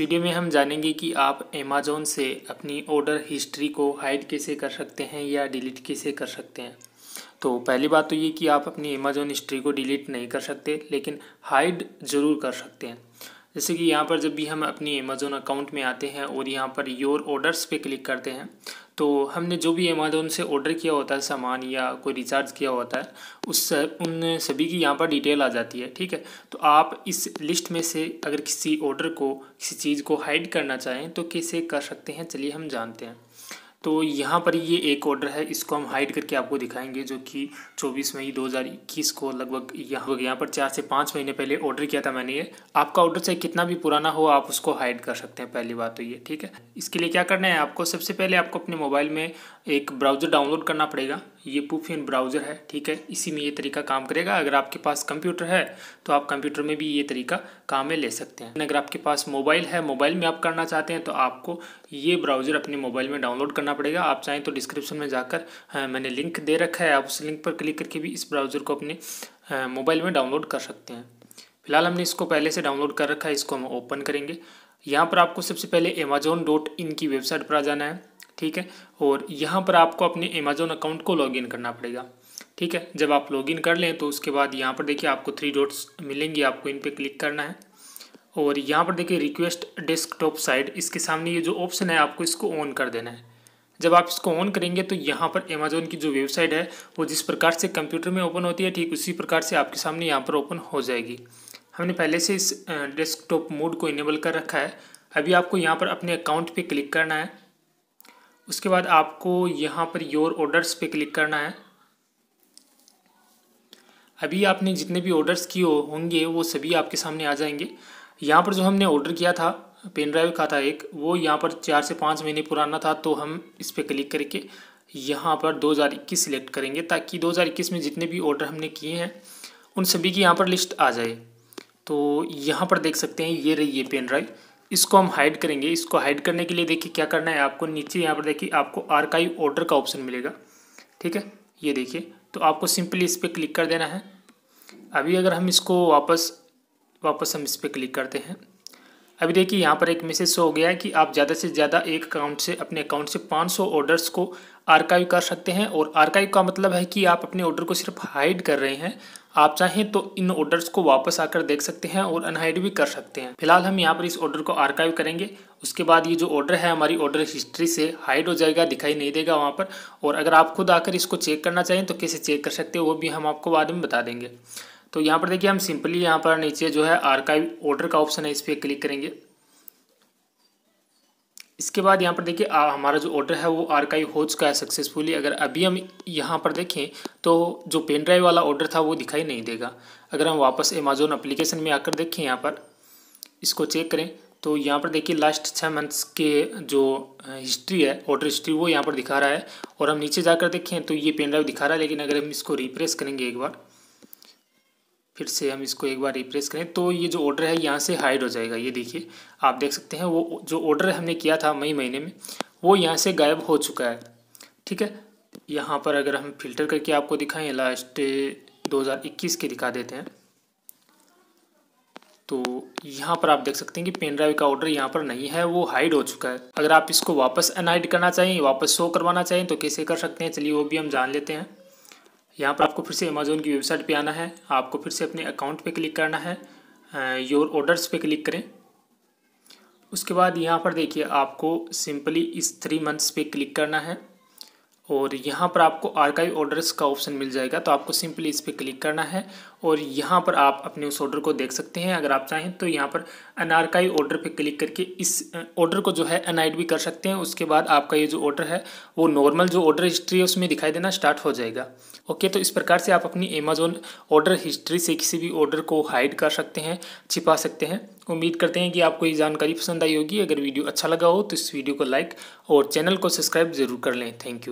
video में हम जानेंगे कि आप अमेज़ोन से अपनी ऑर्डर हिस्ट्री को हाइड कैसे कर सकते हैं या डिलीट कैसे कर सकते हैं तो पहली बात तो ये कि आप अपनी अमेज़ोन हिस्ट्री को डिलीट नहीं कर सकते लेकिन हाइड ज़रूर कर सकते हैं जैसे कि यहाँ पर जब भी हम अपनी अमेज़ोन अकाउंट में आते हैं और यहाँ पर योर ऑर्डर्स पे क्लिक करते हैं तो हमने जो भी अमेज़ोन से ऑर्डर किया होता है सामान या कोई रिचार्ज किया होता है उस उन सभी की यहाँ पर डिटेल आ जाती है ठीक है तो आप इस लिस्ट में से अगर किसी ऑर्डर को किसी चीज़ को हाइड करना चाहें तो कैसे कर सकते हैं चलिए हम जानते हैं तो यहाँ पर ये एक ऑर्डर है इसको हम हाइड करके आपको दिखाएंगे जो कि 24 मई 2021 को लगभग यहाँ यहाँ पर चार से पाँच महीने पहले ऑर्डर किया था मैंने ये आपका ऑर्डर चाहे कितना भी पुराना हो आप उसको हाइड कर सकते हैं पहली बात तो ये ठीक है इसके लिए क्या करना है आपको सबसे पहले आपको अपने मोबाइल में एक ब्राउज़र डाउनलोड करना पड़ेगा ये पुफिन ब्राउज़र है ठीक है इसी में ये तरीका काम करेगा अगर आपके पास कंप्यूटर है तो आप कंप्यूटर में भी ये तरीका काम में ले सकते हैं अगर आपके पास मोबाइल है मोबाइल में आप करना चाहते हैं तो आपको ये ब्राउज़र अपने मोबाइल में डाउनलोड करना पड़ेगा आप चाहें तो डिस्क्रिप्शन में जाकर मैंने लिंक दे रखा है आप उस लिंक पर क्लिक करके भी इस ब्राउज़र को अपने मोबाइल में डाउनलोड कर सकते हैं फिलहाल हमने इसको पहले से डाउनलोड कर रखा है इसको हम ओपन करेंगे यहाँ पर आपको सबसे पहले अमेजोन डॉट इन की वेबसाइट पर आ जाना है ठीक है और यहाँ पर आपको अपने अमेजोन अकाउंट को लॉगिन करना पड़ेगा ठीक है जब आप लॉगिन कर लें तो उसके बाद यहाँ पर देखिए आपको थ्री डॉट्स मिलेंगी आपको इन पर क्लिक करना है और यहाँ पर देखिए रिक्वेस्ट डेस्कटॉप साइड इसके सामने ये जो ऑप्शन है आपको इसको ऑन कर देना है जब आप इसको ऑन करेंगे तो यहाँ पर अमेजोन की जो वेबसाइट है वो जिस प्रकार से कंप्यूटर में ओपन होती है ठीक उसी प्रकार से आपके सामने यहाँ पर ओपन हो जाएगी हमने पहले से इस डेस्कटॉप मोड को इनेबल कर रखा है अभी आपको यहाँ पर अपने अकाउंट पे क्लिक करना है उसके बाद आपको यहाँ पर योर ऑर्डर्स पे क्लिक करना है अभी आपने जितने भी ऑर्डर्स किए होंगे वो सभी आपके सामने आ जाएंगे यहाँ पर जो हमने ऑर्डर किया था पेन ड्राइव का था एक वो यहाँ पर चार से पाँच महीने पुराना था तो हम इस पर क्लिक करके यहाँ पर 2021 सिलेक्ट करेंगे ताकि 2021 में जितने भी ऑर्डर हमने किए हैं उन सभी की यहाँ पर लिस्ट आ जाए तो यहाँ पर देख सकते हैं ये रही ये पेन ड्राइव इसको हम हाइड करेंगे इसको हाइड करने के लिए देखिए क्या करना है आपको नीचे यहाँ पर देखिए आपको आर्काइव ऑर्डर का ऑप्शन मिलेगा ठीक है ये देखिए तो आपको सिंपली इस पर क्लिक कर देना है अभी अगर हम इसको वापस वापस हम इस पर क्लिक करते हैं अभी देखिए यहाँ पर एक मैसेज शो हो गया है कि आप ज़्यादा से ज़्यादा एक अकाउंट से अपने अकाउंट से 500 ऑर्डर्स को आर्काइव कर सकते हैं और आर्काइव का मतलब है कि आप अपने ऑर्डर को सिर्फ हाइड कर रहे हैं आप चाहें तो इन ऑर्डर्स को वापस आकर देख सकते हैं और अनहाइड भी कर सकते हैं फिलहाल हम यहाँ पर इस ऑर्डर को आर्काइव करेंगे उसके बाद ये जो ऑर्डर है हमारी ऑर्डर हिस्ट्री से हाइड हो जाएगा दिखाई नहीं देगा वहाँ पर और अगर आप खुद आकर इसको चेक करना चाहें तो कैसे चेक कर सकते हैं वो भी हम आपको बाद में बता देंगे तो यहाँ पर देखिए हम सिंपली यहाँ पर नीचे जो है आर्काइव ऑर्डर का ऑप्शन है इस पर क्लिक करेंगे इसके बाद यहाँ पर देखिए हमारा जो ऑर्डर है वो आर्काइव हो चुका है सक्सेसफुली अगर अभी हम यहाँ पर देखें तो जो पेन ड्राइव वाला ऑर्डर था वो दिखाई नहीं देगा अगर हम वापस अमेजोन अप्लीकेशन में आकर देखें यहाँ पर इसको चेक करें तो यहाँ पर देखिए लास्ट छः मंथ्स के जो हिस्ट्री है ऑर्डर हिस्ट्री वो यहाँ पर दिखा रहा है और हम नीचे जाकर देखें तो ये पेन ड्राइव दिखा रहा है लेकिन अगर हम इसको रिप्रेस करेंगे एक बार फिर से हम इसको एक बार रिप्लेस करें तो ये जो ऑर्डर है यहाँ से हाइड हो जाएगा ये देखिए आप देख सकते हैं वो जो ऑर्डर हमने किया था मई महीने में वो यहाँ से गायब हो चुका है ठीक है यहाँ पर अगर हम फिल्टर करके आपको दिखाएं लास्ट 2021 के दिखा देते हैं तो यहाँ पर आप देख सकते हैं कि पेन ड्राइव का ऑर्डर यहाँ पर नहीं है वो हाइड हो चुका है अगर आप इसको वापस अनहाइड करना चाहिए वापस शो करवाना चाहें तो कैसे कर सकते हैं चलिए वो भी हम जान लेते हैं यहाँ पर आपको फिर से अमेजोन की वेबसाइट पे आना है आपको फिर से अपने अकाउंट पे क्लिक करना है योर ऑर्डर्स पे क्लिक करें उसके बाद यहाँ पर देखिए आपको सिंपली इस थ्री मंथ्स पे क्लिक करना है और यहाँ पर आपको आर्काइव ऑर्डर्स का ऑप्शन मिल जाएगा तो आपको सिंपली इस पर क्लिक करना है और यहाँ पर आप अपने उस ऑर्डर को देख सकते हैं अगर आप चाहें तो यहाँ पर अनारकाइव ऑर्डर पे क्लिक करके इस ऑर्डर को जो है अनाइड भी कर सकते हैं उसके बाद आपका ये जो ऑर्डर है वो नॉर्मल जो ऑर्डर हिस्ट्री है उसमें दिखाई देना स्टार्ट हो जाएगा ओके तो इस प्रकार से आप अपनी अमेजोन ऑर्डर हिस्ट्री से किसी भी ऑर्डर को हाइड कर सकते हैं छिपा सकते हैं उम्मीद करते हैं कि आपको ये जानकारी पसंद आई होगी अगर वीडियो अच्छा लगा हो तो इस वीडियो को लाइक और चैनल को सब्सक्राइब जरूर कर लें थैंक यू